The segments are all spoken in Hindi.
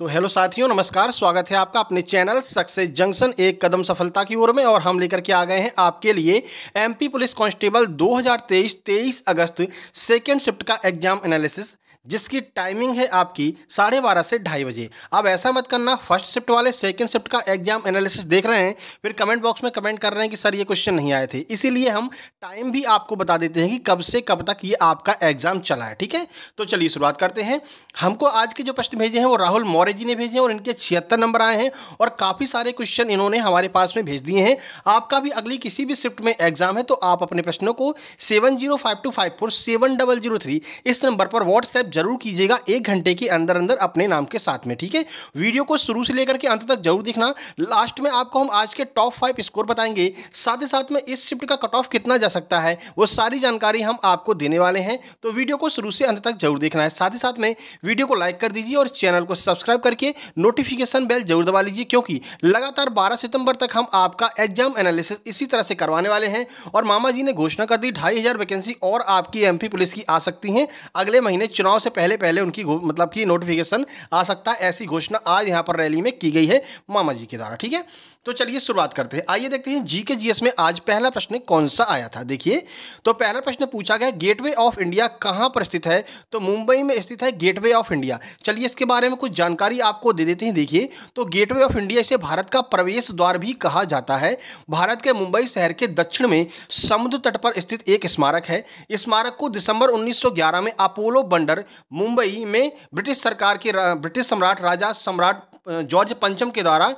तो हेलो साथियों नमस्कार स्वागत है आपका अपने चैनल सक्सेस जंक्शन एक कदम सफलता की ओर में और हम लेकर के आ गए हैं आपके लिए एमपी पुलिस कांस्टेबल 2023 23 अगस्त सेकेंड शिफ्ट का एग्जाम एनालिसिस जिसकी टाइमिंग है आपकी साढ़े बारह से ढाई बजे अब ऐसा मत करना फर्स्ट शिफ्ट वाले सेकंड शिफ्ट का एग्जाम एनालिसिस देख रहे हैं फिर कमेंट बॉक्स में कमेंट कर रहे हैं कि सर ये क्वेश्चन नहीं आए थे इसीलिए हम टाइम भी आपको बता देते हैं कि कब से कब तक ये आपका एग्जाम चला है ठीक है तो चलिए शुरुआत करते हैं हमको आज के जो प्रश्न भेजे हैं वो राहुल मौर्य जी ने भेजे हैं और इनके छिहत्तर नंबर आए हैं और काफ़ी सारे क्वेश्चन इन्होंने हमारे पास में भेज दिए हैं आपका भी अगली किसी भी शिफ्ट में एग्जाम है तो आप अपने प्रश्नों को seven zero five two five four seven double zero three इस नंबर पर व्हाट्सएप जरूर कीजिएगा एक घंटे के अंदर अंदर अपने नाम के साथ में ठीक है वीडियो को शुरू से लेकर के अंत तक जरूर देखना लास्ट में आपको हम आज के टॉप फाइव स्कोर बताएंगे साथ ही साथ में इस शिफ्ट का कट ऑफ कितना जा सकता है वो सारी जानकारी हम आपको देने वाले हैं तो वीडियो को शुरू से अंत तक जरूर देखना है साथ ही साथ में वीडियो को लाइक कर दीजिए और चैनल को सब्सक्राइब करके नोटिफिकेशन बेल जरूर दबा लीजिए क्योंकि लगातार बारह सितंबर तक हम आपका एग्जाम एनालिसिस इसी तरह से करवाने वाले हैं और मामा जी ने घोषणा कर दी ढाई वैकेंसी और आपकी एमपी पुलिस की आ सकती हैं अगले महीने चुनाव से पहले पहले उनकी मतलब कि नोटिफिकेशन आ सकता है ऐसी घोषणा आज यहाँ पर रैली में की गई है मामा जी के द्वारा ठीक है तो चलिए शुरुआत करते हैं आइए देखते हैं जी के जीएस में आज पहला प्रश्न कौन सा आया था देखिए तो पहला प्रश्न पूछा गया गेटवे ऑफ इंडिया कहाँ पर स्थित है तो मुंबई में स्थित है गेटवे ऑफ इंडिया चलिए इसके बारे में कुछ जानकारी आपको दे देते हैं देखिए तो गेटवे ऑफ इंडिया इसे भारत का प्रवेश द्वार भी कहा जाता है भारत के मुंबई शहर के दक्षिण में समुद्र तट पर स्थित एक स्मारक है स्मारक को दिसंबर उन्नीस में अपोलो बंडर मुंबई में ब्रिटिश सरकार के ब्रिटिश सम्राट राजा सम्राट जॉर्ज पंचम के द्वारा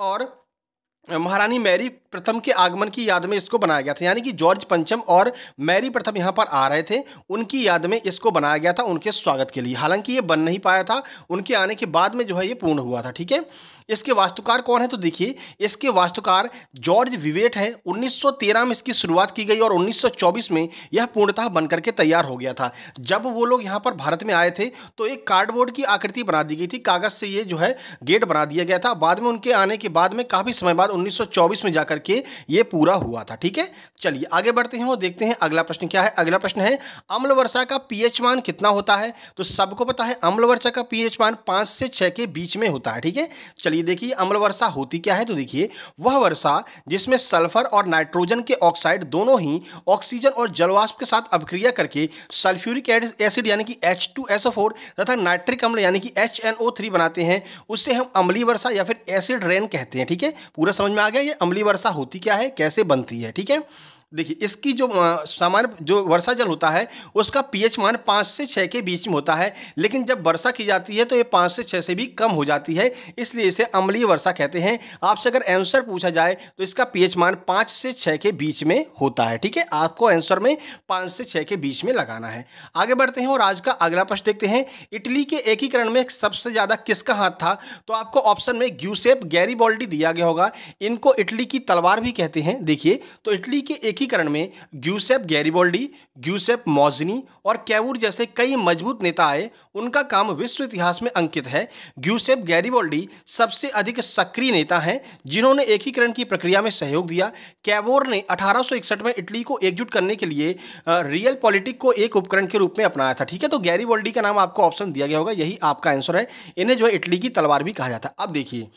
और महारानी मैरी प्रथम के आगमन की याद में इसको बनाया गया था यानी कि जॉर्ज पंचम और मैरी प्रथम यहाँ पर आ रहे थे उनकी याद में इसको बनाया गया था उनके स्वागत के लिए हालांकि ये बन नहीं पाया था उनके आने के बाद में जो है ये पूर्ण हुआ था ठीक है इसके वास्तुकार कौन है तो देखिए इसके वास्तुकार जॉर्ज विवेट है 1913 में इसकी शुरुआत की गई और 1924 में यह पूर्णतः बनकर के तैयार हो गया था जब वो लोग यहाँ पर भारत में आए थे तो एक कार्डबोर्ड की आकृति बना दी गई थी कागज़ से ये जो है गेट बना दिया गया था बाद में उनके आने के बाद में काफ़ी समय बाद उन्नीस में जाकर के ये पूरा हुआ था ठीक है चलिए आगे बढ़ते हैं और देखते हैं अगला प्रश्न क्या है अगला प्रश्न है अम्ल वर्षा का पी मान कितना होता है तो सबको पता है अम्ल वर्षा का पी मान पाँच से छः के बीच में होता है ठीक है चलिए चलिए देखिए अम्ल वर्षा होती क्या है तो देखिए वह वर्षा जिसमें सल्फर और नाइट्रोजन के ऑक्साइड दोनों ही ऑक्सीजन और जलवाष्प के साथ अभिक्रिया करके सल्फ्यूरिक एसिड यानी कि एच तथा नाइट्रिक अम्ल यानी कि एच बनाते हैं उससे हम अम्ली वर्षा या फिर एसिड रेन कहते हैं ठीक है पूरा समझ में आ गया ये अम्ली वर्षा होती क्या है कैसे बनती है ठीक है देखिए इसकी जो सामान्य जो वर्षा जल होता है उसका पीएच मान पाँच से छः के बीच में होता है लेकिन जब वर्षा की जाती है तो ये पाँच से छः से भी कम हो जाती है इसलिए इसे अम्लीय वर्षा कहते हैं आपसे अगर आंसर पूछा जाए तो इसका पीएच मान पाँच से छः के बीच में होता है ठीक है आपको आंसर में पाँच से छः के बीच में लगाना है आगे बढ़ते हैं और आज का अगला प्रश्न देखते हैं इटली के एकीकरण में सबसे ज़्यादा किसका हाथ था तो आपको ऑप्शन में ग्यूसेप गैरी दिया गया होगा इनको इटली की तलवार भी कहते हैं देखिए तो इटली के एक एकीकरण में ग्यूसेप गैरिबोल्डी ग्यूसेप मौजनी और कैवूर जैसे कई मजबूत नेता आए उनका काम विश्व इतिहास में अंकित है ग्यूसेप गैरिबोल्डी सबसे अधिक सक्रिय नेता हैं जिन्होंने एकीकरण की प्रक्रिया में सहयोग दिया कैवोर ने अठारह में इटली को एकजुट करने के लिए रियल पॉलिटिक को एक उपकरण के रूप में अपनाया था ठीक है तो गैरीबोल्डी का नाम आपको ऑप्शन दिया गया होगा यही आपका आंसर है इन्हें जो है इटली की तलवार भी कहा जाता है अब देखिए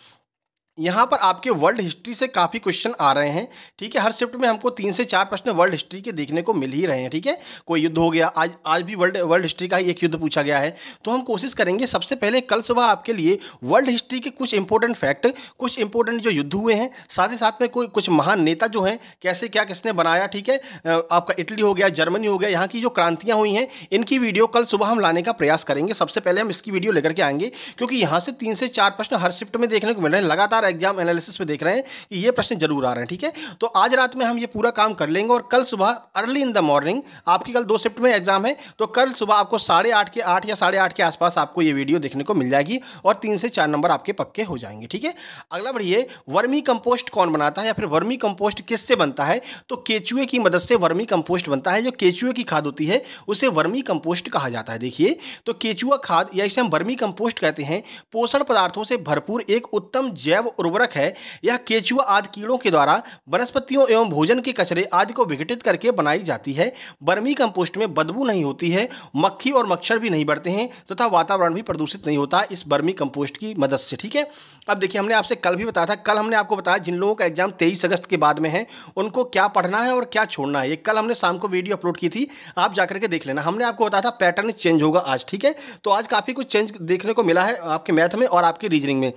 यहाँ पर आपके वर्ल्ड हिस्ट्री से काफ़ी क्वेश्चन आ रहे हैं ठीक है हर शिफ्ट में हमको तीन से चार प्रश्न वर्ल्ड हिस्ट्री के देखने को मिल ही रहे हैं ठीक है कोई युद्ध हो गया आज आज भी वर्ल्ड वर्ल्ड हिस्ट्री का ही एक युद्ध पूछा गया है तो हम कोशिश करेंगे सबसे पहले कल सुबह आपके लिए वर्ल्ड हिस्ट्री के कुछ इंपॉर्टेंट फैक्ट कुछ इंपॉर्टेंट जो युद्ध हुए हैं साथ ही साथ में कोई कुछ महान नेता जो हैं कैसे क्या किसने बनाया ठीक है आपका इटली हो गया जर्मनी हो गया यहाँ की जो क्रांतियाँ हुई हैं इनकी वीडियो कल सुबह हम लाने का प्रयास करेंगे सबसे पहले हम इसकी वीडियो लेकर के आएंगे क्योंकि यहाँ से तीन से चार प्रश्न हर शिफ्ट में देखने को मिल रहे हैं लगातार एग्जाम एनालिसिस में देख रहे हैं कि ये प्रश्न जरूर आ रहे हैं ठीक है तो आज रात में हम ये पूरा काम कर लेंगे और कल सुबह अर्ली इन द मॉर्निंग आपकी कल दो शिफ्ट में एग्जाम है तो कल सुबह आपको साढ़े आठ के आठ या साढ़े आठ के आसपास आपको ये वीडियो देखने को मिल जाएगी और तीन से चार नंबर आपके पक्के हो जाएंगे ठीक है अगला बढ़िए वर्मी कंपोस्ट कौन बनाता है या फिर वर्मी कंपोस्ट किससे बनता है तो केचुए की मदद से वर्मी कंपोस्ट बनता है जो केचुए की खाद होती है उसे वर्मी कंपोस्ट कहा जाता है देखिए तो केचुआ खाद या इसे हम वर्मी कंपोस्ट कहते हैं पोषण पदार्थों से भरपूर एक उत्तम जैव उर्वरक है यह केचुआ आदि कीड़ों के द्वारा वनस्पतियों एवं भोजन के कचरे आदि को विघटित करके बनाई जाती है बर्मी कंपोस्ट में बदबू नहीं होती है मक्खी और मच्छर भी नहीं बढ़ते हैं तथा तो वातावरण भी प्रदूषित नहीं होता इस बर्मी कंपोस्ट की मदद से ठीक है अब देखिए हमने आपसे कल भी बताया था कल हमने आपको बताया जिन लोगों का एग्जाम तेईस अगस्त के बाद में है उनको क्या पढ़ना है और क्या छोड़ना है ये कल हमने शाम को वीडियो अपलोड की थी आप जाकर के देख लेना हमने आपको बताया था पैटर्न चेंज होगा आज ठीक है तो आज काफ़ी कुछ चेंज देखने को मिला है आपके मैथ में और आपके रीजनिंग में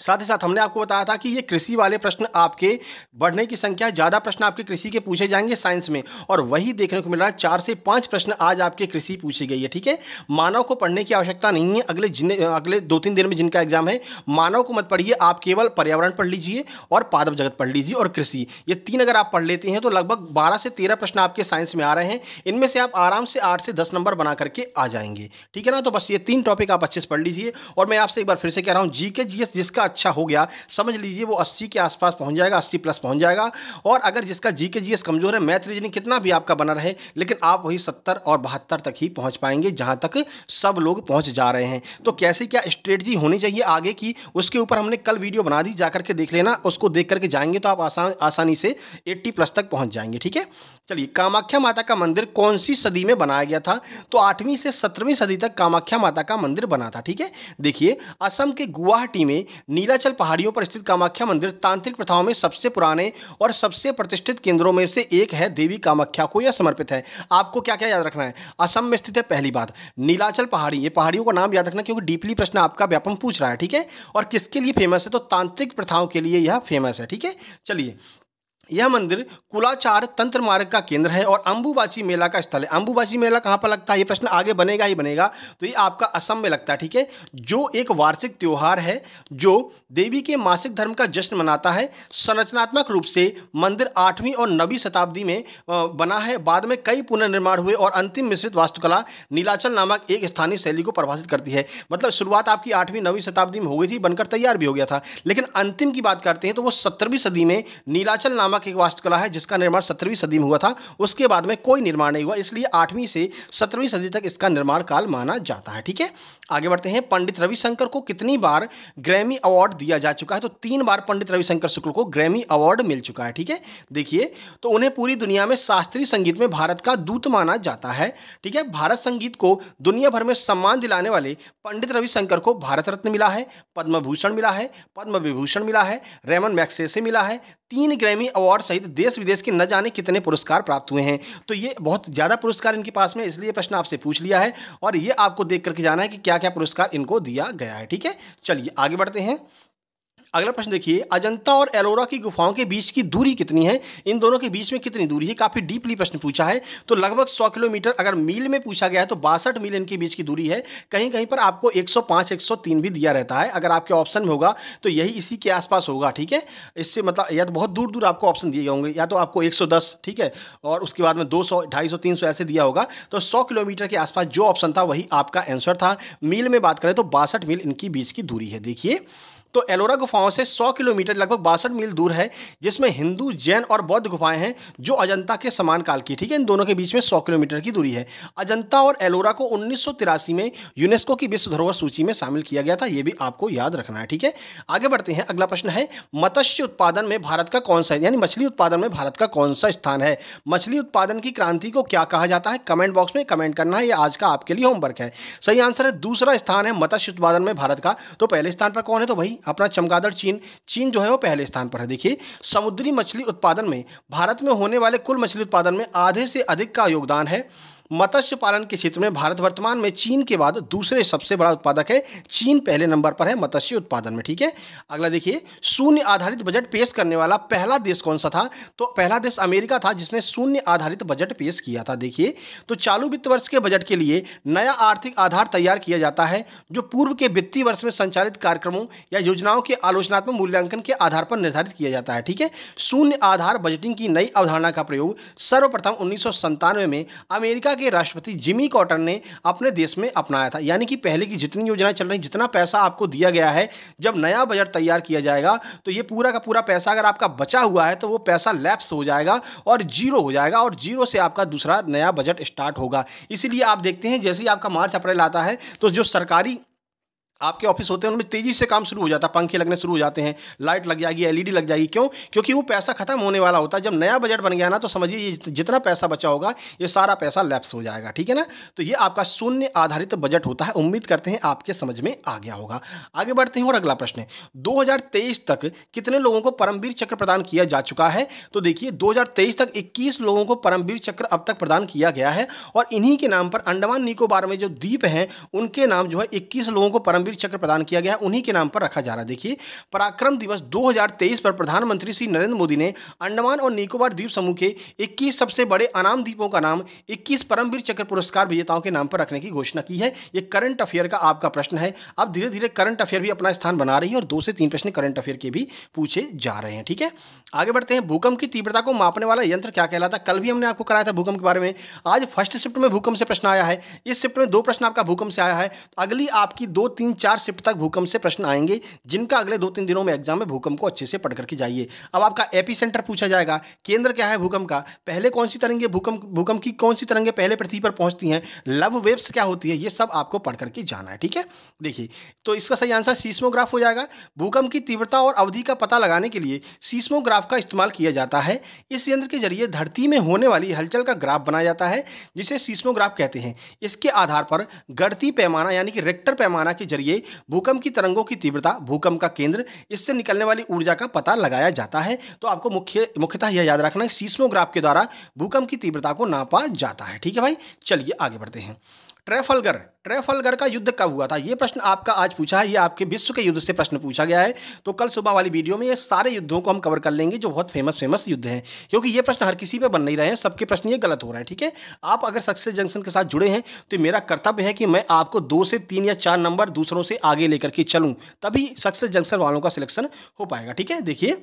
साथ ही साथ हमने आपको बताया था कि ये कृषि वाले प्रश्न आपके बढ़ने की संख्या ज़्यादा प्रश्न आपके कृषि के पूछे जाएंगे साइंस में और वही देखने को मिल रहा है चार से पाँच प्रश्न आज आपके कृषि पूछी गई है ठीक है मानव को पढ़ने की आवश्यकता नहीं है अगले जिन अगले दो तीन दिन में जिनका एग्जाम है मानव को मत पढ़िए आप केवल पर्यावरण पढ़ लीजिए और पादप जगत पढ़ लीजिए और कृषि ये तीन अगर आप पढ़ लेते हैं तो लगभग बारह से तेरह प्रश्न आपके साइंस में आ रहे हैं इनमें से आप आराम से आठ से दस नंबर बना करके आ जाएंगे ठीक है ना तो बस ये तीन टॉपिक आप अच्छे से पढ़ लीजिए और मैं आपसे एक बार फिर से कह रहा हूँ जी के जिसका अच्छा हो गया समझ लीजिए वो अस्सी के आसपास पहुँच जाएगा अस्सी प्लस पहुँच जाएगा और अगर जिसका जी के कमज़ोर है मैथ रीजनिंग कितना भी आपका बना रहे लेकिन आप वही सत्तर और बहत्तर तक ही पहुँच पाएंगे जहाँ तक सब लोग पहुँच जा रहे हैं तो कैसे क्या स्ट्रेटजी होनी चाहिए आगे की उसके ऊपर हमने कल वीडियो बना दी जा करके देख लेना उसको देख करके जाएंगे तो आप आसान आसानी से 80 प्लस तक पहुंच जाएंगे ठीक है चलिए कामाख्या माता का मंदिर कौन सी सदी में बनाया गया था तो आठवीं से सत्रहवीं सदी तक कामाख्या माता का मंदिर बना था ठीक है देखिए असम के गुवाहाटी में नीलाचल पहाड़ियों पर स्थित कामाख्या मंदिर तांत्रिक प्रथाओं में सबसे पुराने और सबसे प्रतिष्ठित केंद्रों में से एक है देवी कामाख्या को यह समर्पित है आपको क्या क्या याद रखना है असम में स्थित है पहली बात नीलाचल पहाड़ी ये पहाड़ियों का नाम याद रखना क्योंकि डीपली प्रश्न आपका व्यापम पूछ रहा है ठीक है और किसके लिए फेमस है तो तांत्रिक प्रथाओं के लिए यह फेमस है ठीक है चलिए यह मंदिर कुलाचार तंत्र मार्ग का केंद्र है और अंबुबाची मेला का स्थल है अंबुबाची मेला कहाँ पर लगता है ये प्रश्न आगे बनेगा ही बनेगा तो ये आपका असम में लगता है ठीक है जो एक वार्षिक त्यौहार है जो देवी के मासिक धर्म का जश्न मनाता है संरचनात्मक रूप से मंदिर आठवीं और नवीं शताब्दी में बना है बाद में कई पुनर्निर्माण हुए और अंतिम मिश्रित वास्तुकला नीलाचल नामक एक स्थानीय शैली को प्रभाषित करती है मतलब शुरुआत आपकी आठवीं नवीं शताब्दी में हो गई थी बनकर तैयार भी हो गया था लेकिन अंतिम की बात करते हैं तो वो सत्रहवीं सदी में नीलाचल नामक नामक एक वास्तुकला है जिसका निर्माण सत्रहवीं सदी में हुआ था उसके बाद में कोई निर्माण नहीं हुआ इसलिए आठवीं से सत्रहवीं सदी तक इसका निर्माण काल माना जाता है ठीक है आगे बढ़ते हैं पंडित रविशंकर को कितनी बार ग्रैमी अवार्ड दिया जा चुका है तो तीन बार पंडित रविशंकर शुक्ल को ग्रैमी अवार्ड मिल चुका है ठीक है देखिए तो उन्हें पूरी दुनिया में शास्त्रीय संगीत में भारत का दूत माना जाता है ठीक है भारत संगीत को दुनिया भर में सम्मान दिलाने वाले पंडित रविशंकर को भारत रत्न मिला है पद्म भूषण मिला है पद्म विभूषण मिला है रेमन मैक्से मिला है तीन ग्रैमी अवार्ड सहित देश विदेश के न जाने कितने पुरस्कार प्राप्त हुए हैं तो ये बहुत ज़्यादा पुरस्कार इनके पास में इसलिए प्रश्न आपसे पूछ लिया है और ये आपको देख करके जाना है कि क्या क्या पुरस्कार इनको दिया गया है ठीक है चलिए आगे बढ़ते हैं अगला प्रश्न देखिए अजंता और एलोरा की गुफाओं के बीच की दूरी कितनी है इन दोनों के बीच में कितनी दूरी है काफ़ी डीपली प्रश्न पूछा है तो लगभग सौ किलोमीटर अगर मील में पूछा गया है तो बासठ मील इनके बीच की दूरी है कहीं कहीं पर आपको 105 103 भी दिया रहता है अगर आपके ऑप्शन में होगा तो यही इसी के आसपास होगा ठीक है इससे मतलब या तो बहुत दूर दूर आपको ऑप्शन दिए होंगे या तो आपको एक ठीक है और उसके बाद में दो सौ ढाई ऐसे दिया होगा तो सौ किलोमीटर के आसपास जो ऑप्शन था वही आपका आंसर था मील में बात करें तो बासठ मील इनकी बीच की दूरी है देखिए तो एलोरा गुफाओं से 100 किलोमीटर लगभग बासठ मील दूर है जिसमें हिंदू जैन और बौद्ध गुफाएं हैं जो अजंता के समान काल की ठीक है इन दोनों के बीच में 100 किलोमीटर की दूरी है अजंता और एलोरा को उन्नीस में यूनेस्को की विश्व धरोहर सूची में शामिल किया गया था यह भी आपको याद रखना है ठीक है आगे बढ़ते हैं अगला प्रश्न है मत्स्य उत्पादन में भारत का कौन सा यानी मछली उत्पादन में भारत का कौन सा स्थान है मछली उत्पादन की क्रांति को क्या कहा जाता है कमेंट बॉक्स में कमेंट करना है यह आज का आपके लिए होमवर्क है सही आंसर है दूसरा स्थान है मत्स्य उत्पादन में भारत का तो पहले स्थान पर कौन है तो भाई अपना चमगादड़ चीन चीन जो है वो पहले स्थान पर है देखिए समुद्री मछली उत्पादन में भारत में होने वाले कुल मछली उत्पादन में आधे से अधिक का योगदान है मत्स्य पालन के क्षेत्र में भारत वर्तमान में चीन के बाद दूसरे सबसे बड़ा उत्पादक है चीन पहले नंबर पर है मत्स्य उत्पादन में ठीक है अगला देखिए शून्य आधारित बजट पेश करने वाला पहला देश कौन सा था तो पहला देश अमेरिका था जिसने शून्य आधारित बजट पेश किया था देखिए तो चालू वित्त वर्ष के बजट के लिए नया आर्थिक आधार तैयार किया जाता है जो पूर्व के वित्तीय वर्ष में संचालित कार्यक्रमों या योजनाओं के आलोचनात्मक मूल्यांकन के आधार पर निर्धारित किया जाता है ठीक है शून्य आधार बजटिंग की नई अवधारणा का प्रयोग सर्वप्रथम उन्नीस में अमेरिका के राष्ट्रपति जिमी कॉटन ने अपने देश में अपनाया था यानी कि पहले की जितनी योजनाएं चल रही जितना पैसा आपको दिया गया है जब नया बजट तैयार किया जाएगा तो ये पूरा का पूरा पैसा अगर आपका बचा हुआ है तो वो पैसा लैप्स हो जाएगा और जीरो हो जाएगा और जीरो से आपका दूसरा नया बजट स्टार्ट होगा इसीलिए आप देखते हैं जैसे ही आपका मार्च अप्रैल आता है तो जो सरकारी आपके ऑफिस होते हैं उनमें तेज़ी से काम शुरू हो जाता है पंखे लगने शुरू हो जाते हैं लाइट लग जाएगी एलईडी लग जाएगी क्यों क्योंकि वो पैसा खत्म होने वाला होता है जब नया बजट बन गया ना तो समझिए ये जितना पैसा बचा होगा ये सारा पैसा लैप्स हो जाएगा ठीक है ना तो ये आपका शून्य आधारित बजट होता है उम्मीद करते हैं आपके समझ में आ गया होगा आगे बढ़ते हैं और अगला प्रश्न है दो तक कितने लोगों को परमवीर चक्र प्रदान किया जा चुका है तो देखिए दो तक इक्कीस लोगों को परमवीर चक्र अब तक प्रदान किया गया है और इन्हीं के नाम पर अंडमान निकोबार में जो द्वीप हैं उनके नाम जो है इक्कीस लोगों को परम रणवीर चक्र प्रदान किया गया है उन्हीं के नाम पर रखा जा रहा है देखिए पराक्रम दिवस 2023 पर प्रधानमंत्री श्री नरेंद्र मोदी ने अंडमान और निकोबार द्वीप समूह के 21 सबसे बड़े अनाम द्वीपों का नाम 21 परमवीर चक्र पुरस्कार विजेताओं के नाम पर रखने की घोषणा की है ये करंट अफेयर का आपका प्रश्न है अब धीरे धीरे करंट अफेयर भी अपना स्थान बना रही है और दो से तीन प्रश्न करंट अफेयर के भी पूछे जा रहे हैं ठीक है आगे बढ़ते हैं भूकंप की तीव्रता को मापने वाला यंत्र क्या कहलाता कल भी हमने आपको कराया था भूकंप के बारे में आज फर्स्ट शिफ्ट में भूकंप से प्रश्न आया है इस शिफ्ट में दो प्रश्न आपका भूकंप से आया है तो अगली आपकी दो तीन चार शिफ्ट तक भूकंप से प्रश्न आएंगे जिनका अगले दो तीन दिनों में एग्जाम में भूकंप को अच्छे से पढ़ करके जाइए अब आपका एपी सेंटर पूछा जाएगा केंद्र क्या है भूकंप का पहले कौन सी तरंगे भूकंप भूकंप की कौन सी तरंगे पहले पृथ्वी पर पहुंचती हैं लव वेव्स क्या होती है ये सब आपको पढ़ करके जाना है ठीक है देखिए तो इसका सही आंसर सीस्मोग्राफ हो जाएगा भूकंप की तीव्रता और अवधि का पता लगाने के लिए सीस्मोग्राफ का इस्तेमाल किया जाता है इस यंत्र के जरिए धरती में होने वाली हलचल का ग्राफ बनाया जाता है जिसे सीस्मोग्राफ कहते हैं इसके आधार पर गढ़ती पैमाना यानी कि रेक्टर पैमाना के जरिए जरिए भूकंप की तरंगों की तीव्रता भूकंप का केंद्र इससे निकलने वाली ऊर्जा का पता लगाया जाता है तो आपको मुख्य मुख्यतः यह याद रखना है सीस्मोग्राफ के द्वारा भूकंप की तीव्रता को नापा जाता है ठीक है भाई चलिए आगे बढ़ते हैं ट्रेफलगर ट्रेफलगर का युद्ध कब हुआ था ये प्रश्न आपका आज पूछा है ये आपके विश्व के युद्ध से प्रश्न पूछा गया है तो कल सुबह वाली वीडियो में ये सारे युद्धों को हम कवर कर लेंगे जो बहुत फेमस फेमस युद्ध हैं क्योंकि ये प्रश्न हर किसी पे बन नहीं रहे हैं सबके प्रश्न ये गलत हो रहा है ठीक है आप अगर सक्सेस जंक्शन के साथ जुड़े हैं तो मेरा कर्तव्य है कि मैं आपको दो से तीन या चार नंबर दूसरों से आगे लेकर के चलूँ तभी सक्सेस जंक्शन वालों का सिलेक्शन हो पाएगा ठीक है देखिए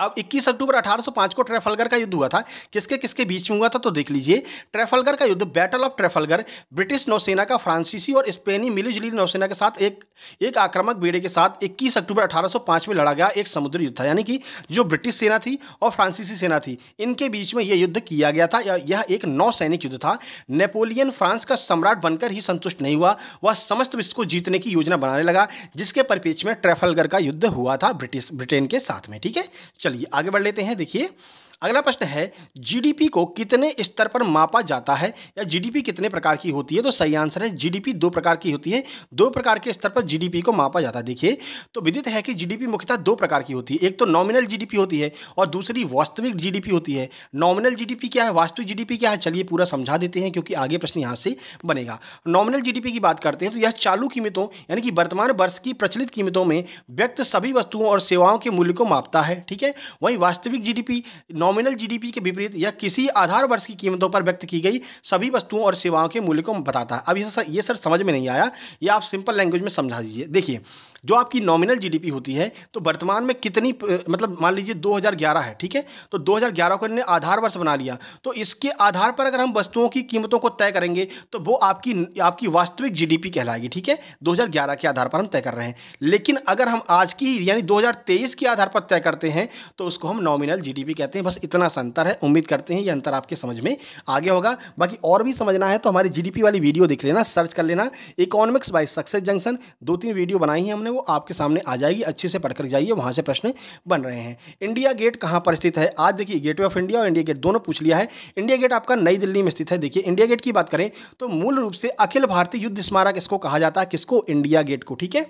अब 21 अक्टूबर 1805 को ट्रेफलगर का युद्ध हुआ था किसके किसके बीच में हुआ था तो देख लीजिए ट्रेफलगर का युद्ध बैटल ऑफ ट्रेफलगर ब्रिटिश नौसेना का फ्रांसीसी और स्पेनी मिली जुली नौसेना के साथ एक एक आक्रामक बेड़े के साथ 21 अक्टूबर 1805 में लड़ा गया एक समुद्री युद्ध था यानी कि जो ब्रिटिश सेना थी और फ्रांसीसी सेना थी इनके बीच में यह युद्ध किया गया था यह एक नौसैनिक युद्ध था नेपोलियन फ्रांस का सम्राट बनकर ही संतुष्ट नहीं हुआ वह समस्त विश्व को जीतने की योजना बनाने लगा जिसके परिपेक्ष में ट्रेफलगर का युद्ध हुआ था ब्रिटिश ब्रिटेन के साथ में ठीक है चलिए आगे बढ़ लेते हैं देखिए अगला प्रश्न है जीडीपी को कितने स्तर पर मापा जाता है या जीडीपी कितने प्रकार की होती है तो सही आंसर है जीडीपी दो प्रकार की होती है दो प्रकार के स्तर पर जीडीपी को मापा जाता है देखिए तो विदित है कि जीडीपी मुख्यतः दो प्रकार की होती है एक तो नॉमिनल जीडीपी होती है और दूसरी वास्तविक जीडीपी होती है नॉमिनल जीडीपी क्या है वास्तविक जीडीपी क्या है चलिए पूरा समझा देते हैं क्योंकि आगे प्रश्न यहाँ से बनेगा नॉमिनल जीडीपी की बात करते हैं तो यह चालू कीमतों यानी कि वर्तमान वर्ष की प्रचलित कीमतों में व्यक्त सभी वस्तुओं और सेवाओं के मूल्य को मापता है ठीक है वहीं वास्तविक जीडीपी नॉमिनल जीडीपी के विपरीत या किसी आधार वर्ष की कीमतों पर व्यक्त की गई सभी वस्तुओं और सेवाओं के मूल्य को बताता है अब ये सर ये सर समझ में नहीं आया ये आप सिंपल लैंग्वेज में समझा दीजिए देखिए जो आपकी नॉमिनल जीडीपी होती है तो वर्तमान में कितनी मतलब मान लीजिए 2011 है ठीक है तो 2011 को इन्हें आधार वर्ष बना लिया तो इसके आधार पर अगर हम वस्तुओं की कीमतों को तय करेंगे तो वो आपकी आपकी वास्तविक जीडीपी कहलाएगी ठीक है 2011 के आधार पर हम तय कर रहे हैं लेकिन अगर हम आज की यानी दो के आधार पर तय करते हैं तो उसको हम नॉमिनल जी कहते हैं बस इतना सा अंतर है उम्मीद करते हैं ये अंतर आपके समझ में आगे होगा बाकी और भी समझना है तो हमारी जी वाली वीडियो देख लेना सर्च कर लेना इकोनॉमिक्स बाई सक्सेस जंक्शन दो तीन वीडियो बनाई है हमने वो आपके सामने आ जाएगी अच्छे से पढ़कर जाइए वहाँ से प्रश्न बन रहे हैं इंडिया गेट कहाँ पर स्थित है आज देखिए गेटवे ऑफ इंडिया और इंडिया गेट दोनों पूछ लिया है इंडिया गेट आपका नई दिल्ली में स्थित है देखिए इंडिया गेट की बात करें तो मूल रूप से अखिल भारतीय युद्ध स्मारक इसको कहा जाता है किसको इंडिया गेट को ठीक है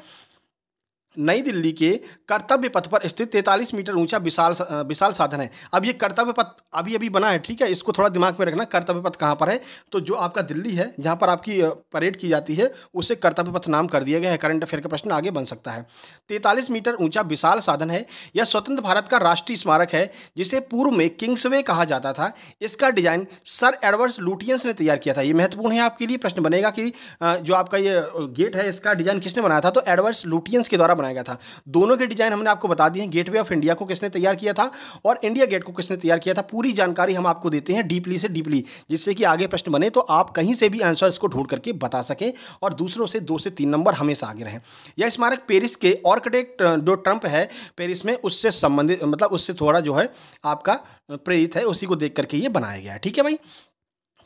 नई दिल्ली के कर्तव्य पथ पर स्थित तैंतालीस मीटर ऊंचा विशाल विशाल साधन है अब ये कर्तव्य पथ अभी अभी बना है ठीक है इसको थोड़ा दिमाग में रखना कर्तव्य पथ कहाँ पर है तो जो आपका दिल्ली है जहाँ पर आपकी परेड की जाती है उसे कर्तव्य पथ नाम कर दिया गया है करंट अफेयर का प्रश्न आगे बन सकता है तैंतालीस मीटर ऊँचा विशाल साधन है यह स्वतंत्र भारत का राष्ट्रीय स्मारक है जिसे पूर्व में वे कहा जाता था इसका डिजाइन सर एडवर्स लूटियंस ने तैयार किया था ये महत्वपूर्ण है आपके लिए प्रश्न बनेगा कि जो आपका ये गेट है इसका डिजाइन किसने बनाया था तो एडवर्स लूटियंस के द्वारा बनाया गया था दोनों के डिजाइन हमने आपको बता दिए हैं गेटवे ऑफ इंडिया को किसने तैयार किया था और इंडिया गेट को किसने तैयार किया था पूरी जानकारी हम आपको देते हैं डीपली से डीपली जिससे कि आगे प्रश्न बने तो आप कहीं से भी आंसर इसको ढूंढ करके बता सकें और दूसरों से दो से तीन नंबर हमेशा आगे रहें यह स्मारक पेरिस के ऑर्किटेक्ट जो ट्रंप है पेरिस में उससे संबंधित मतलब उससे थोड़ा जो है आपका प्रेरित है उसी को देख करके ये बनाया गया है ठीक है भाई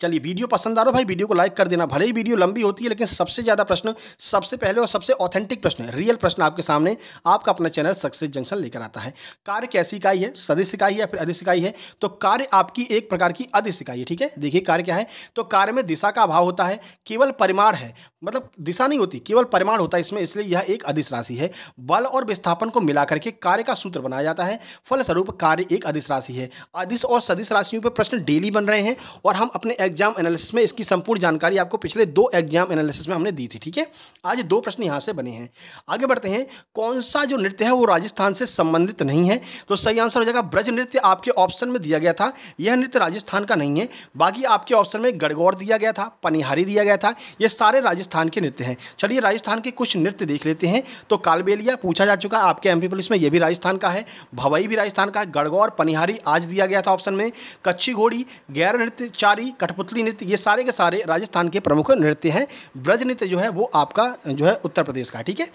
चलिए वीडियो पसंद आ रहा हो भाई वीडियो को लाइक कर देना भले ही वीडियो लंबी होती है लेकिन सबसे ज़्यादा प्रश्न सबसे पहले और सबसे ऑथेंटिक प्रश्न है रियल प्रश्न आपके सामने आपका अपना चैनल सक्सेस जंक्शन लेकर आता है कार्य कैसी इकाई है सदस्य इकाई है या फिर अधिस इकाई है तो कार्य आपकी एक प्रकार की अधिस इकाई है ठीक है देखिए कार्य क्या है तो कार्य में दिशा का अभाव होता है केवल परिमाण है मतलब दिशा नहीं होती केवल परिमाण होता है इसमें इसलिए यह एक अधिस राशि है बल और विस्थापन को मिलाकर के कार्य का सूत्र बनाया जाता है फलस्वरूप कार्य एक अधिस राशि है अधिस और सदिश राशियों पर प्रश्न डेली बन रहे हैं और हम अपने एग्जाम एनालिसिस में इसकी संपूर्ण जानकारी आपको पिछले दो एग्जाम एनालिसिस में हमने दी थी ठीक है आज दो प्रश्न यहाँ से बने हैं आगे बढ़ते हैं कौन सा जो नृत्य है वो राजस्थान से संबंधित नहीं है तो सही आंसर हो जाएगा ब्रज नृत्य आपके ऑप्शन में दिया गया था यह नृत्य राजस्थान का नहीं है बाकी आपके ऑप्शन में गड़गौर दिया गया था पनिहारी दिया गया था ये सारे राजस्थान के नृत्य हैं चलिए राजस्थान के कुछ नृत्य देख लेते हैं तो कालबेलिया पूछा जा चुका आपके एम पुलिस में ये भी राजस्थान का है भवई भी राजस्थान का है गड़गौर पनिहारी आज दिया गया था ऑप्शन में कच्ची घोड़ी गैर नृत्य चारी कठपुतली कठपुतली नृत्य ये सारे के सारे राजस्थान के प्रमुख नृत्य हैं ब्रज नृत्य जो है वो आपका जो है उत्तर प्रदेश का ठीक है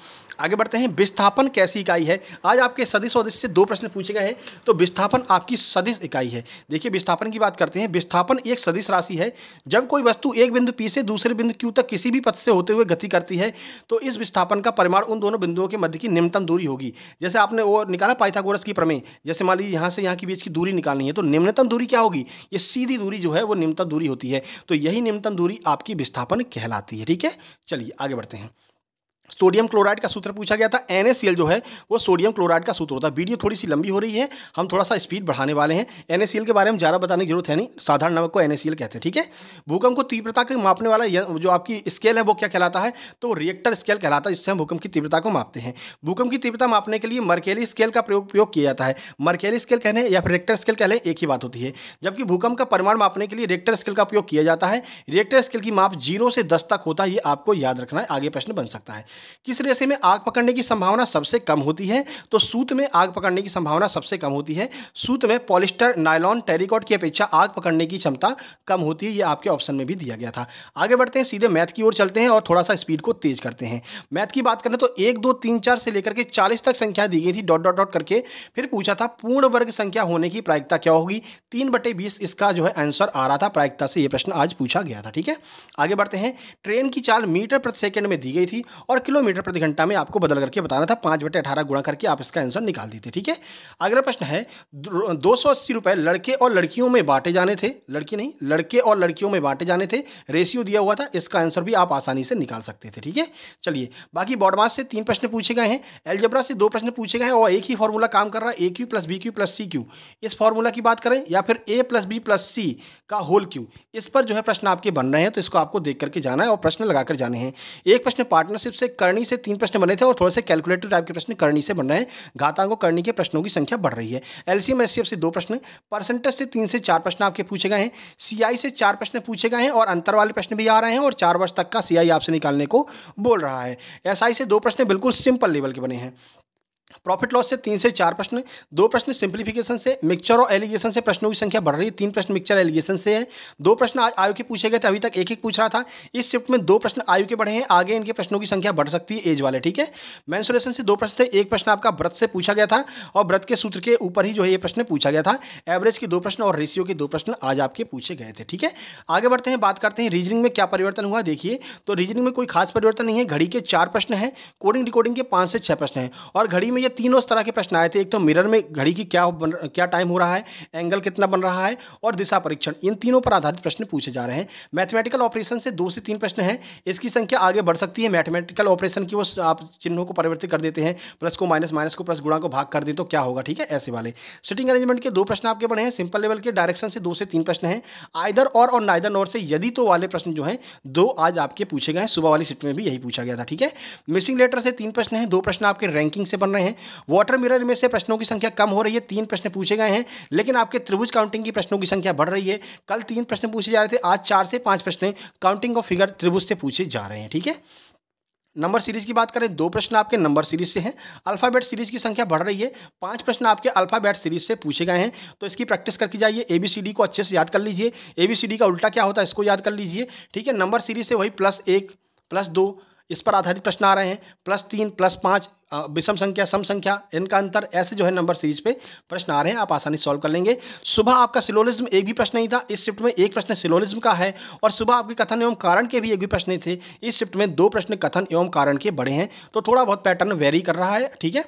आगे बढ़ते हैं विस्थापन कैसी इकाई है आज आपके सदिश सदस्य से दो प्रश्न पूछे गए हैं तो विस्थापन आपकी सदिश इकाई है देखिए विस्थापन की बात करते हैं विस्थापन एक सदिश राशि है जब कोई वस्तु एक बिंदु पी से दूसरे बिंदु क्यू तक किसी भी पथ से होते हुए गति करती है तो इस विस्थापन का परिमाण उन दोनों बिंदुओं के मध्य की निम्नतम दूरी होगी जैसे आपने वो निकाला पाइथागोरस की प्रमेय जैसे मान लीजिए यहाँ से यहाँ के बीच की दूरी निकालनी है तो निम्नतम दूरी क्या होगी ये सीधी दूरी जो है वो निम्नतम दूरी होती है तो यही निम्नतम दूरी आपकी विस्थापन कहलाती है ठीक है चलिए आगे बढ़ते हैं सोडियम क्लोराइड का सूत्र पूछा गया था एन जो है वो सोडियम क्लोराइड का सूत्र होता है वीडियो थोड़ी सी लंबी हो रही है हम थोड़ा सा स्पीड बढ़ाने वाले हैं एन के बारे में ज़्यादा बताने की जरूरत है नहीं साधारण नमक को एन कहते हैं ठीक है भूकंप को तीव्रता के मापने वाला जो आपकी स्केल है वो क्या कहलाता है तो रिएक्टर स्केल कहलाता है जिससे हम भूकंप की तीव्रता को मापते हैं भूकंप की तीव्रता मापने के लिए मरकेली स्केल का प्रयोग प्रयोग किया जाता है मरकेली स्केल कहने या फिर रेक्टर स्केल कहने एक ही बात होती है जबकि भूकंप का परिमाण मापने के लिए रेक्टर स्केल का प्रयोग किया जाता है रेक्टर स्केल की माप जीरो से दस तक होता है ये आपको याद रखना है आगे प्रश्न बन सकता है किस रेशे में आग पकड़ने की संभावना सबसे कम होती है तो सूत में आग पकड़ने की संभावना सबसे कम होती है सूत में पॉलिस्टर नायलॉन टेरिकॉट की अपेक्षा आग पकड़ने की क्षमता कम होती है ये आपके ऑप्शन में भी दिया गया था आगे बढ़ते हैं सीधे मैथ की ओर चलते हैं और थोड़ा सा स्पीड को तेज करते हैं मैथ की बात करें तो एक दो तीन चार से लेकर के चालीस तक संख्या दी गई थी डॉट डॉट डॉट करके फिर पूछा था पूर्ण वर्ग संख्या होने की प्रायिकता क्या होगी तीन बटे बीस इसका जो है आंसर आ रहा था प्रायिकता से यह प्रश्न आज पूछा गया था ठीक है आगे बढ़ते हैं ट्रेन की चाल मीटर प्रति सेकंड में दी गई थी और किलोमीटर प्रति घंटा में आपको बदल करके बताना था पाँच बटे अठारह गुणा करके आप इसका आंसर निकाल दी ठीक है अगला प्रश्न है दो सौ अस्सी रुपए लड़के और लड़कियों में बांटे जाने थे लड़की नहीं लड़के और लड़कियों में बांटे जाने थे रेशियो दिया हुआ था इसका आंसर भी आप आसानी से निकाल सकते थे ठीक है चलिए बाकी बॉडमास से तीन प्रश्न पूछे गए हैं एलजेब्रा से दो प्रश्न पूछे गए हैं और एक ही फॉर्मूला काम कर रहा है A Q plus B Q plus C Q इस फॉर्मूला की बात करें या फिर A plus B plus C का होल क्यू इस पर जो है प्रश्न आपके बन रहे हैं तो इसको आपको देख करके जाना है और प्रश्न लगाकर जाने हैं एक प्रश्न पार्टनरशिप से करनी से तीन प्रश्न बने थे और थोड़े से कैलकुलेटिव टाइप के प्रश्न करनी से बन रहे हैं घातांकों करनी के प्रश्नों की संख्या बढ़ रही है एलसीएम एससीएफ से दो प्रश्न परसेंटेज से तीन से चार प्रश्न आपके पूछे गए हैं सीआई से चार प्रश्न पूछे गए हैं और अंतर वाले प्रश्न भी आ रहे हैं और चार वर्ष तक का सीआई आपसे निकालने को बोल रहा है एसआई से दो प्रश्न बिल्कुल सिंपल लेवल के बने हैं प्रॉफिट लॉस से तीन से चार प्रश्न दो प्रश्न सिंप्लीफिकेशन से मिक्सर और एलिगेशन से प्रश्नों की संख्या बढ़ रही है तीन प्रश्न मिक्सर एलिगेशन से है दो प्रश्न आयु के पूछे गए थे अभी तक एक एक पूछ रहा था इस शिफ्ट में दो प्रश्न आयु के बढ़े हैं आगे इनके प्रश्नों की संख्या बढ़ सकती है एज वाले ठीक है मैंसुरेशन से दो प्रश्न थे एक प्रश्न आपका व्रत से पूछा गया था और व्रत के सूत्र के ऊपर ही जो है ये प्रश्न पूछा गया था एवरेज के दो प्रश्न और रेशियो के दो प्रश्न आज आपके पूछे गए थे ठीक है आगे बढ़ते हैं बात करते हैं रीजनिंग में क्या परिवर्तन हुआ देखिए तो रीजनिंग में कोई खास परिवर्तन नहीं है घड़ी के चार प्रश्न है कोडिंग रिकॉर्डिंग के पाँच से छः प्रश्न हैं और घड़ी में में ये तीनों तरह के प्रश्न आए थे एक तो मिरर में घड़ी की क्या बन क्या टाइम हो रहा है एंगल कितना बन रहा है और दिशा परीक्षण इन तीनों पर आधारित प्रश्न पूछे जा रहे हैं मैथमेटिकल ऑपरेशन से दो से तीन प्रश्न हैं इसकी संख्या आगे बढ़ सकती है मैथमेटिकल ऑपरेशन की वो आप चिन्हों को परिवर्तित कर देते हैं प्लस को माइनस माइनस को प्लस गुणा को भाग कर दें तो क्या होगा ठीक है ऐसे वाले सिटिंग अरेंजमेंट के दो प्रश्न आपके बढ़े हैं सिंपल लेवल के डायरेक्शन से दो से तीन प्रश्न हैं आइदर और और नाइदर नोर से यदि तो वाले प्रश्न जो हैं दो आज आपके पूछे गए हैं सुबह वाली सिट में भी यही पूछा गया था ठीक है मिसिंग लेटर से तीन प्रश्न हैं दो प्रश्न आपके रैंकिंग से बन रहे हैं हैं वाटर मिरर में से प्रश्नों की संख्या कम हो रही है तीन प्रश्न पूछे गए हैं लेकिन आपके त्रिभुज काउंटिंग की प्रश्नों की संख्या बढ़ रही है कल तीन प्रश्न पूछे जा रहे थे आज चार से पाँच प्रश्न काउंटिंग ऑफ फिगर त्रिभुज से पूछे जा रहे हैं ठीक है नंबर सीरीज की बात करें दो प्रश्न आपके नंबर सीरीज से हैं अल्फ़ाबेट सीरीज की संख्या बढ़ रही है पांच प्रश्न आपके अल्फ़ाबेट सीरीज से पूछे गए हैं तो इसकी प्रैक्टिस करके जाइए ए बी सी डी को अच्छे से याद कर लीजिए ए बी सी डी का उल्टा क्या होता है इसको याद कर लीजिए ठीक है नंबर सीरीज से वही प्लस एक प्लस दो इस पर आधारित प्रश्न आ रहे हैं प्लस तीन प्लस पाँच विषम संख्या सम संख्या इनका अंतर ऐसे जो है नंबर सीरीज पे प्रश्न आ रहे हैं आप आसानी सॉल्व कर लेंगे सुबह आपका सिलोलिज्म एक भी प्रश्न नहीं था इस शिफ्ट में एक प्रश्न सिलोलिज्म का है और सुबह आपके कथन एवं कारण के भी एक भी प्रश्न थे इस शिफ्ट में दो प्रश्न कथन एवं कारण के बड़े हैं तो थोड़ा बहुत पैटर्न वेरी कर रहा है ठीक है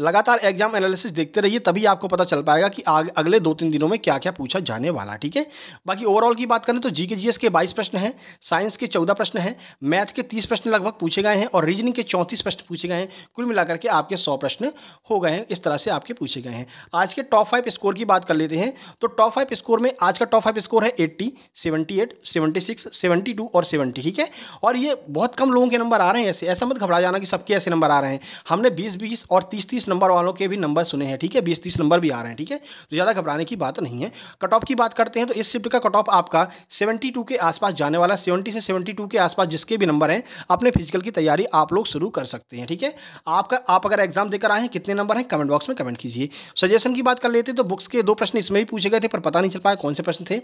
लगातार एग्जाम एनालिसिस देखते रहिए तभी आपको पता चल पाएगा कि आग, अगले दो तीन दिनों में क्या क्या पूछा जाने वाला ठीक है बाकी ओवरऑल की बात करें तो जीके के के बाईस प्रश्न हैं साइंस के चौदह प्रश्न हैं मैथ के तीस प्रश्न लगभग पूछे गए हैं और रीजनिंग के 34 प्रश्न पूछे गए हैं कुल मिलाकर के आपके सौ प्रश्न हो गए हैं इस तरह से आपके पूछे गए हैं आज के टॉप फाइव स्कोर की बात कर लेते हैं तो टॉप फाइव स्कोर में आज का टॉप फाइव स्कोर है eighty seventy eight seventy six seventy two और सेवेंटी ठीक है और ये बहुत कम लोगों के नंबर आ रहे हैं ऐसे ऐसा मत घबरा जाना कि सबके ऐसे नंबर आ रहे हैं हमने बीस बीस और तीस तीस तीस नंबर वालों के भी नंबर सुने हैं ठीक है बीस तीस नंबर भी आ रहे हैं ठीक है तो ज़्यादा घबराने की बात नहीं है कट ऑफ की बात करते हैं तो इस शिफ्ट का कट ऑफ आपका सेवेंटी टू के आसपास जाने वाला सेवेंटी से सेवेंटी टू के आसपास जिसके भी नंबर हैं अपने फिजिकल की तैयारी आप लोग शुरू कर सकते हैं ठीक है आपका आप अगर एग्जाम देकर आए हैं कितने नंबर हैं कमेंट बॉक्स में कमेंट कीजिए सजेशन की बात कर लेते तो बुक्स के दो प्रश्न इसमें भी पूछे गए थे पर पता नहीं चल पाया कौन से प्रश्न थे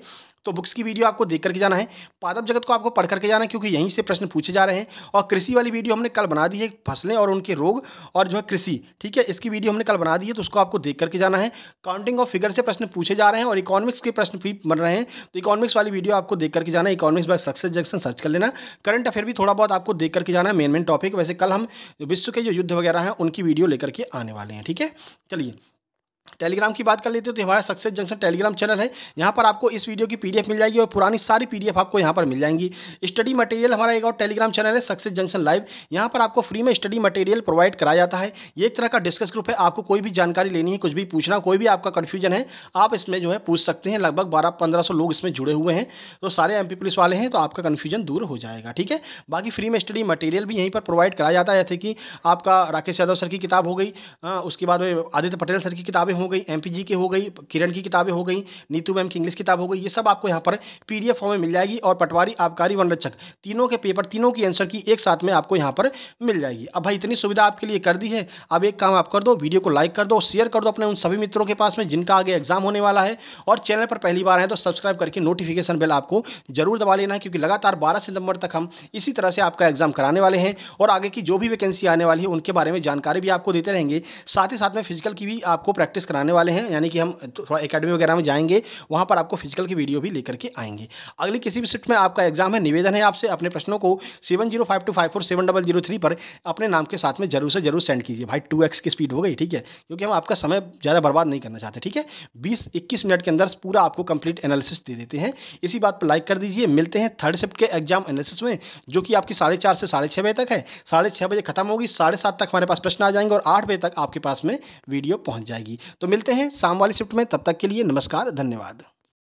तो बुक्स की वीडियो आपको देख करके जाना है पादप जगत को आपको पढ़ करके जाना है क्योंकि यहीं से प्रश्न पूछे जा रहे हैं और कृषि वाली वीडियो हमने कल बना दी है फसलें और उनके रोग और जो है कृषि ठीक है इसकी वीडियो हमने कल बना दी है तो उसको आपको देख करके जाना है काउंटिंग ऑफ फिगर से प्रश्न पूछे जा रहे हैं और इकोनॉमिक्स के प्रश्न भी बन रहे हैं तो इकोनॉमिक्स वाली वीडियो आपको देख करके जाना है economics by Success Junction search कर लेना करंट अफेयर भी थोड़ा बहुत आपको देख करके जाना है मेन मेन टॉपिक वैसे कल हम विश्व के जो युद्ध वगैरह हैं उनकी वीडियो लेकर के आने वाले हैं ठीक है चलिए टेलीग्राम की बात कर लेते हो तो हमारा सक्सेस जंक्शन टेलीग्राम चैनल है यहाँ पर आपको इस वीडियो की पीडीएफ मिल जाएगी और पुरानी सारी पीडीएफ आपको यहाँ पर मिल जाएंगी स्टडी मटेरियल हमारा एक और टेलीग्राम चैनल है सक्सेस जंक्शन लाइव यहाँ पर आपको फ्री में स्टडी मटेरियल प्रोवाइड कराया जाता है ये एक तरह का डिस्कस ग्रुप है आपको कोई भी जानकारी लेनी है कुछ भी पूछना कोई भी आपका कन्फ्यूजन है आप इसमें जो है पूछ सकते हैं लगभग बारह पंद्रह लोग इसमें जुड़े हुए हैं तो सारे एम पुलिस वाले हैं तो आपका कन्फ्यूजन दूर हो जाएगा ठीक है बाकी फ्री में स्टडी मटेरियल भी यहीं पर प्रोवाइड कराया जाता है जैसे कि आपका राकेश यादव सर की किताब हो गई हाँ, उसके बाद आदित्य पटेल सर की किताबें हो गई एम की हो गई किरण की किताबें हो गई नीतू मैम की इंग्लिश किताब हो गई ये सब आपको यहाँ पर पी फॉर्म में मिल जाएगी और पटवारी आबकारी वनरक्षक तीनों के पेपर तीनों की आंसर की एक साथ में आपको यहाँ पर मिल जाएगी अब भाई इतनी सुविधा आपके लिए कर दी है अब एक काम आप कर दो वीडियो को लाइक कर दो शेयर कर दो अपने उन सभी मित्रों के पास में जिनका आगे एग्जाम होने वाला है और चैनल पर पहली बार है तो सब्सक्राइब करके नोटिफिकेशन बेल आपको जरूर दबा लेना है क्योंकि लगातार बारह सितंबर तक हम इसी तरह से आपका एग्जाम कराने वाले हैं और आगे की जो भी वैकेंसी आने वाली है उनके बारे में जानकारी भी आपको देते रहेंगे साथ ही साथ में फिजिकल की भी आपको प्रैक्टिस कराने वाले हैं यानी कि हम थोड़ा एकेडमी वगैरह में जाएंगे वहाँ पर आपको फिजिकल की वीडियो भी लेकर के आएंगे अगली किसी भी शिफ्ट में आपका एग्जाम है निवेदन है आपसे अपने प्रश्नों को seven zero five two five four seven double zero three पर अपने नाम के साथ में जरूर से जरूर सेंड कीजिए भाई टू एक्स की स्पीड हो गई ठीक है क्योंकि हम आपका समय ज़्यादा बर्बाद नहीं करना चाहते ठीक है बीस इक्कीस मिनट के अंदर पूरा आपको कंप्लीट एनालिसिस दे देते हैं इसी बात पर लाइक कर दीजिए मिलते हैं थर्ड शिफ्ट के एग्जाम एनालिसिस में जो कि आपकी साढ़े चार से साढ़े छः बजे तक है साढ़े छः बजे खत्म होगी साढ़े सात तक हमारे पास प्रश्न आ जाएंगे और आठ बजे तक आपके पास में वीडियो पहुँच जाएगी तो मिलते हैं शाम वाली शिफ्ट में तब तक के लिए नमस्कार धन्यवाद